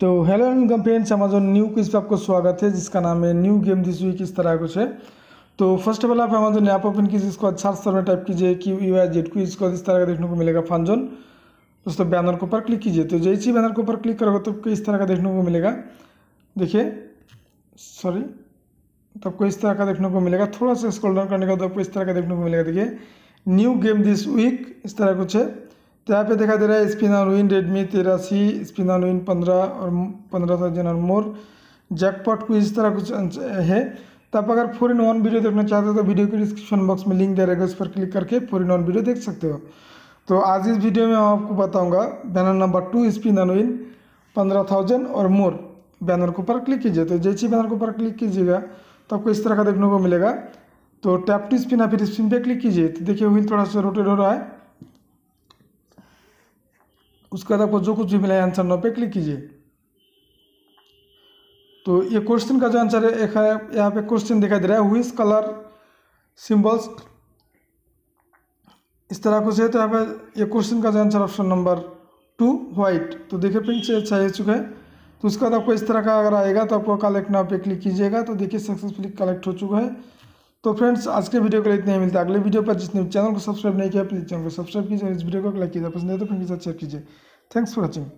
तो hello and गम friends Amazon new quiz पे आपको स्वागत है जिसका नाम है न्यू गेम दिस वीक इस तरह कुछ है तो फर्स्ट ऑफ ऑल आप अमेजोन ऐप ओपन कीजिए इसको अच्छा स्तर में टाइप कीजिए कि यू आई जेड क्विज को इस तरह का देखने को मिलेगा फंजोन दोस्तों बैनर के ऊपर क्लिक कीजिए तो जैसे ही बैनर के ऊपर क्लिक करोगे तो इस तरह का देखने को मिलेगा देखिए सॉरी तो आपको इस तरह का देखने को मिलेगा थोड़ा सा स्क्रॉल डाउन करने का तो आपको इस तरह का देखने को मिलेगा देखिए न्यू गेम दिस वीक इस तरह कुछ है तो यहाँ पे देखा दे रहा है विन रेडमी तेरासी विन पंद्रह और पंद्रह थाउजेंड और मोर जैकपॉट कुछ इस तरह कुछ है तो आप अगर फोर इन वन वीडियो देखना चाहते हो तो वीडियो के डिस्क्रिप्शन बॉक्स में लिंक दे रहेगा उस पर क्लिक करके फोर इन वन वीडियो देख सकते हो तो आज इस वीडियो में मैं आपको बताऊँगा बैनर नंबर टू विन पंद्रह थाउजेंड और मोर बैनर के ऊपर क्लिक कीजिए तो जैसे बैनर के ऊपर क्लिक कीजिएगा तो आपको इस तरह का देखने को मिलेगा तो टैप टू स्पिन या फिर स्पिन पर क्लिक कीजिए तो देखिए व्हील थोड़ा सा रोटेट हो रहा है उसके बाद आपको जो कुछ भी मिला है आंसर नौ पे क्लिक कीजिए तो ये क्वेश्चन का जो आंसर है एक है यहाँ पे क्वेश्चन दिखाई दे रहा है हुइस कलर सिंबल्स इस तरह कुछ है तो यहाँ पे ये क्वेश्चन का जो answer option number two white तो देखिए पिंक से अच्छा है चुका है तो उसके बाद आपको इस तरह का अगर आएगा तो आपको कलेक्ट नाव पे क्लिक कीजिएगा तो देखिए सक्सेसफुली कलेक्ट हो चुका है तो फ्रेंड्स आज के वीडियो के लिए नहीं ही मिलता है अगले वीडियो पर जिसने चैनल को सब्सक्राइब नहीं किया प्लीज़ चैनल को सब्सक्राइब कीजिए और इस वीडियो को लाइक कीजिए पसंद है तो फ्रेंड के साथ शेयर कीजिए थैंक्स फॉर वॉचिंग